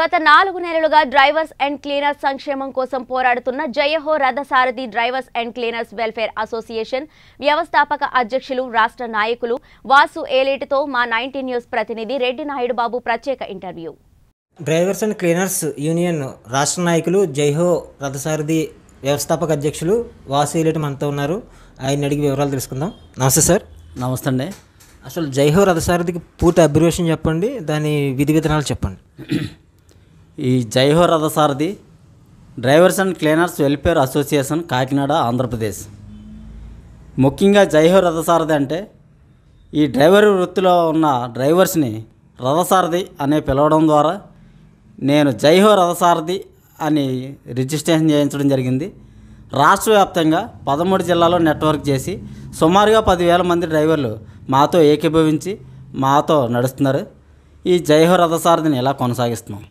గత నాలుగు నెలలుగా డ్రైవర్స్ అండ్ క్లీనర్స్ సంక్షేమం కోసం పోరాడుతున్న Jayaho Rathasarathi drivers and cleaners welfare association వ్యవస్థాపక అధ్యక్షులు రాష్ట్ర నాయకులు వాసు ఏలేటితో మా నైన్టీ న్యూస్ ప్రతినిధి రెడ్డి నాయుడు బాబు ప్రత్యేక interview drivers and cleaners union రాష్ట్ర నాయకులు జయహో రథసారథి వ్యవస్థాపక అధ్యక్షులు వాసు ఏలేటి మనతో ఉన్నారు ఆయన అడిగి వివరాలు తెలుసుకుందాం నమస్తే సార్ నమస్తే అండి అసలు జైహో రథసారథికి పూర్తి అబ్రివేషన్ చెప్పండి దాని విధి విధానాలు చెప్పండి ఈ Jaiho Rathasarathi drivers and cleaners welfare association Kakinada Andhra Pradesh ముఖ్యంగా జైహో రథసారథి అంటే ఈ డ్రైవర్ వృత్తిలో ఉన్న డ్రైవర్స్ని రథసారథి అనే పిలవడం ద్వారా నేను జైహో రథసారథి అని రిజిస్ట్రేషన్ చేయించడం జరిగింది రాష్ట్ర వ్యాప్తంగా పదమూడు జిల్లాలో నెట్వర్క్ చేసి సుమారుగా పదివేల మంది డ్రైవర్లు మాతో ఏకీభవించి మాతో నడుస్తున్నారు ఈ జైహో రథసారథిని ఇలా కొనసాగిస్తున్నాం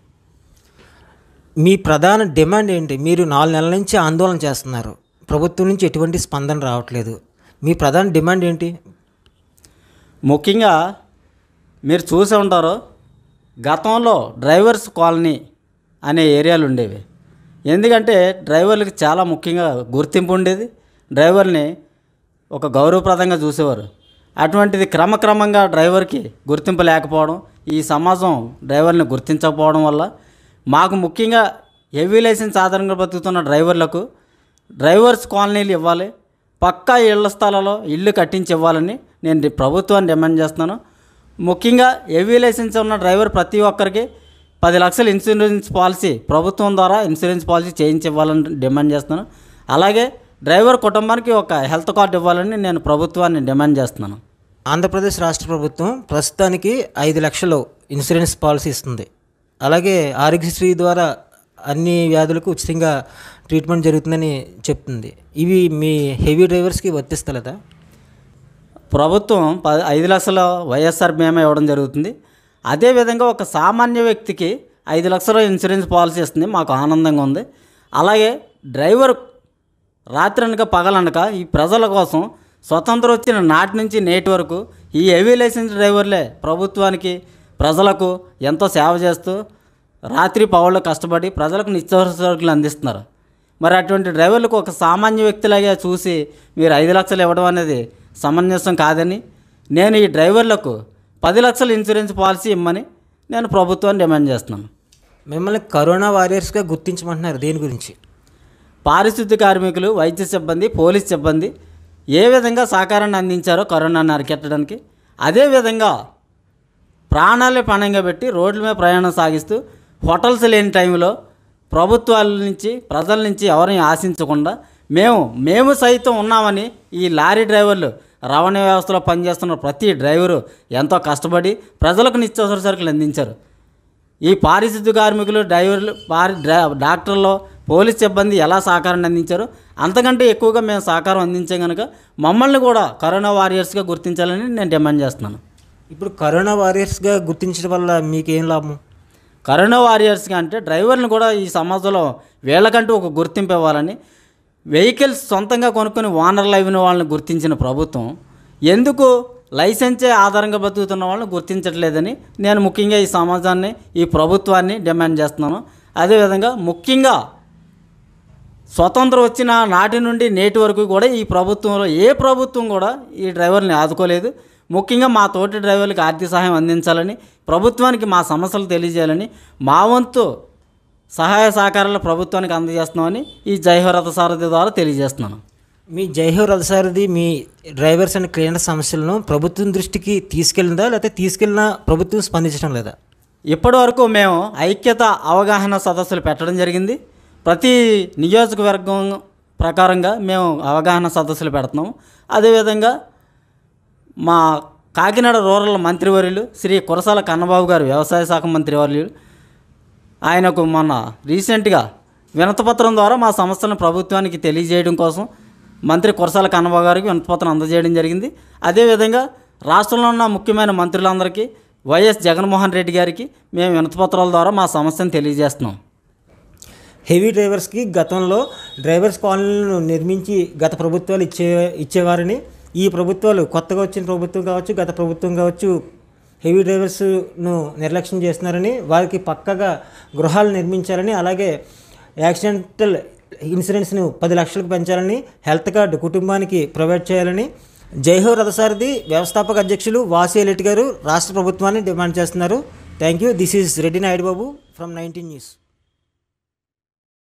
మీ ప్రధాన డిమాండ్ ఏంటి మీరు నాలుగు నెలల నుంచి ఆందోళన చేస్తున్నారు ప్రభుత్వం నుంచి ఎటువంటి స్పందన రావట్లేదు మీ ప్రధాన డిమాండ్ ఏంటి ముఖ్యంగా మీరు చూసే ఉంటారు గతంలో డ్రైవర్స్ కాలనీ అనే ఏరియాలు ఉండేవి ఎందుకంటే డ్రైవర్లకు చాలా ముఖ్యంగా గుర్తింపు ఉండేది డ్రైవర్ని ఒక గౌరవప్రదంగా చూసేవారు అటువంటిది క్రమక్రమంగా డ్రైవర్కి గుర్తింపు లేకపోవడం ఈ సమాజం డ్రైవర్ని గుర్తించకపోవడం వల్ల మాకు ముఖ్యంగా హెవీ లైసెన్స్ ఆధారంగా బతుకుతున్న డ్రైవర్లకు డ్రైవర్స్ కాలనీలు ఇవ్వాలి పక్కా ఇళ్ల స్థలాల్లో ఇల్లు కట్టించి ఇవ్వాలని నేను ప్రభుత్వాన్ని డిమాండ్ చేస్తున్నాను ముఖ్యంగా హెవీ లైసెన్స్ ఉన్న డ్రైవర్ ప్రతి ఒక్కరికి పది లక్షల ఇన్సూరెన్స్ పాలసీ ప్రభుత్వం ద్వారా ఇన్సూరెన్స్ పాలసీ చేయించి ఇవ్వాలని డిమాండ్ చేస్తున్నాను అలాగే డ్రైవర్ కుటుంబానికి ఒక హెల్త్ కార్డు ఇవ్వాలని నేను ప్రభుత్వాన్ని డిమాండ్ చేస్తున్నాను ఆంధ్రప్రదేశ్ రాష్ట్ర ప్రభుత్వం ప్రస్తుతానికి ఐదు లక్షలు ఇన్సూరెన్స్ పాలసీ ఇస్తుంది అలాగే ఆరోగ్యశ్రీ ద్వారా అన్ని వ్యాధులకు ఉచితంగా ట్రీట్మెంట్ జరుగుతుందని చెప్తుంది ఇవి మీ హెవీ డ్రైవర్స్కి వర్తిస్తలేదా ప్రభుత్వం ప ఐదు లక్షల వైఎస్ఆర్ బీమా ఇవ్వడం జరుగుతుంది అదేవిధంగా ఒక సామాన్య వ్యక్తికి ఐదు లక్షల ఇన్సూరెన్స్ పాలసీ ఇస్తుంది మాకు ఆనందంగా ఉంది అలాగే డ్రైవర్ రాత్రి అనక పగలనక ఈ ప్రజల కోసం స్వతంత్రం వచ్చిన నాటి నుంచి నేటి వరకు ఈ హెవీ లైసెన్స్ డ్రైవర్లే ప్రభుత్వానికి ప్రజలకు ఎంతో సేవ చేస్తూ రాత్రి పౌళ్ళు కష్టపడి ప్రజలకు నిత్యావసర సరుకులు అందిస్తున్నారు మరి అటువంటి డ్రైవర్లకు ఒక సామాన్య వ్యక్తిలాగా చూసి మీరు ఐదు లక్షలు ఇవ్వడం అనేది సమంజసం కాదని నేను ఈ డ్రైవర్లకు పది లక్షల ఇన్సూరెన్స్ పాలసీ ఇమ్మని నేను ప్రభుత్వాన్ని డిమాండ్ చేస్తున్నాను మిమ్మల్ని కరోనా వారియర్స్గా గుర్తించమంటున్నారు దీని గురించి పారిశుద్ధ్య కార్మికులు వైద్య సిబ్బంది పోలీస్ సిబ్బంది ఏ విధంగా సహకారాన్ని అందించారో కరోనాను అరికెట్టడానికి అదేవిధంగా ప్రాణాలే పణంగా పెట్టి రోడ్ల మీద ప్రయాణం సాగిస్తూ హోటల్స్ లేని టైంలో ప్రభుత్వాల నుంచి ప్రజల నుంచి ఎవరిని ఆశించకుండా మేము మేము సైతం ఉన్నామని ఈ లారీ డ్రైవర్లు రవాణా వ్యవస్థలో పనిచేస్తున్న ప్రతి డ్రైవరు ఎంతో కష్టపడి ప్రజలకు నిత్యావసర సరుకులు అందించారు ఈ పారిశుద్ధ్య కార్మికులు డ్రైవర్లు పారి డాక్టర్లు పోలీస్ సిబ్బంది ఎలా సహకారాన్ని అందించారో అంతకంటే ఎక్కువగా మేము సహకారం అందించాం కనుక మమ్మల్ని కూడా కరోనా వారియర్స్గా గుర్తించాలని నేను డిమాండ్ చేస్తున్నాను ఇప్పుడు కరోనా వారియర్స్గా గుర్తించడం వల్ల మీకేం లాభం కరోనా వారియర్స్గా అంటే డ్రైవర్ని కూడా ఈ సమాజంలో వీళ్ళకంటూ ఒక గుర్తింపు ఇవ్వాలని వెహికల్స్ సొంతంగా కొనుక్కొని ఓనర్లు అయిన వాళ్ళని గుర్తించిన ప్రభుత్వం ఎందుకు లైసెన్సే ఆధారంగా బతుకుతున్న వాళ్ళని గుర్తించట్లేదని నేను ముఖ్యంగా ఈ సమాజాన్ని ఈ ప్రభుత్వాన్ని డిమాండ్ చేస్తున్నాను అదేవిధంగా ముఖ్యంగా స్వతంత్రం వచ్చిన నాటి నుండి నేటి వరకు కూడా ఈ ప్రభుత్వంలో ఏ ప్రభుత్వం కూడా ఈ డ్రైవర్ని ఆదుకోలేదు ముఖ్యంగా మా తోటి డ్రైవర్లకు ఆర్థిక సహాయం అందించాలని ప్రభుత్వానికి మా సమస్యలు తెలియజేయాలని మా వంతు సహాయ సహకారాలు ప్రభుత్వానికి అందజేస్తున్నామని ఈ జైహోరథ సారథి ద్వారా తెలియజేస్తున్నాను మీ జైహో రథసారథి మీ డ్రైవర్స్ అండ్ క్లీనర్ సమస్యలను ప్రభుత్వం దృష్టికి తీసుకెళ్ళిందా లేకపోతే తీసుకెళ్ళినా ప్రభుత్వం స్పందించడం లేదా ఇప్పటివరకు మేము ఐక్యత అవగాహన సదస్సులు పెట్టడం జరిగింది ప్రతి నియోజకవర్గం ప్రకారంగా మేము అవగాహన సదస్సులు పెడుతున్నాము అదేవిధంగా మా కాకినాడ రూరల్ మంత్రివర్యులు శ్రీ కురసాల కన్నబాబు గారు వ్యవసాయ శాఖ మంత్రివర్యులు ఆయనకు మొన్న రీసెంట్గా వినతపత్రం ద్వారా మా సంస్థను ప్రభుత్వానికి తెలియజేయడం కోసం మంత్రి కురసాల కన్నబాబు గారికి వినతపత్రం అందజేయడం జరిగింది అదేవిధంగా రాష్ట్రంలో ఉన్న ముఖ్యమైన మంత్రులందరికీ వైఎస్ జగన్మోహన్ రెడ్డి గారికి మేము వినతపత్రాల ద్వారా మా సమస్యను తెలియజేస్తున్నాం హెవీ డ్రైవర్స్కి గతంలో డ్రైవర్స్ కాలనీలను నిర్మించి గత ప్రభుత్వాలు ఇచ్చే ఇచ్చేవారని ఈ ప్రభుత్వాలు కొత్తగా వచ్చిన ప్రభుత్వం కావచ్చు గత ప్రభుత్వం కావచ్చు హెవీ డ్రైవర్స్ను నిర్లక్ష్యం చేస్తున్నారని వారికి పక్కగా గృహాలు నిర్మించాలని అలాగే యాక్సిడెంటల్ ఇన్సూరెన్స్ను పది లక్షలకు పెంచాలని హెల్త్ కార్డు కుటుంబానికి ప్రొవైడ్ చేయాలని జైహో రథసారథి వ్యవస్థాపక అధ్యక్షులు వాసి వాసియలెట్ గారు రాష్ట్ర ప్రభుత్వాన్ని డిమాండ్ చేస్తున్నారు thank you this is Reddy Naidu Babu from nineteen news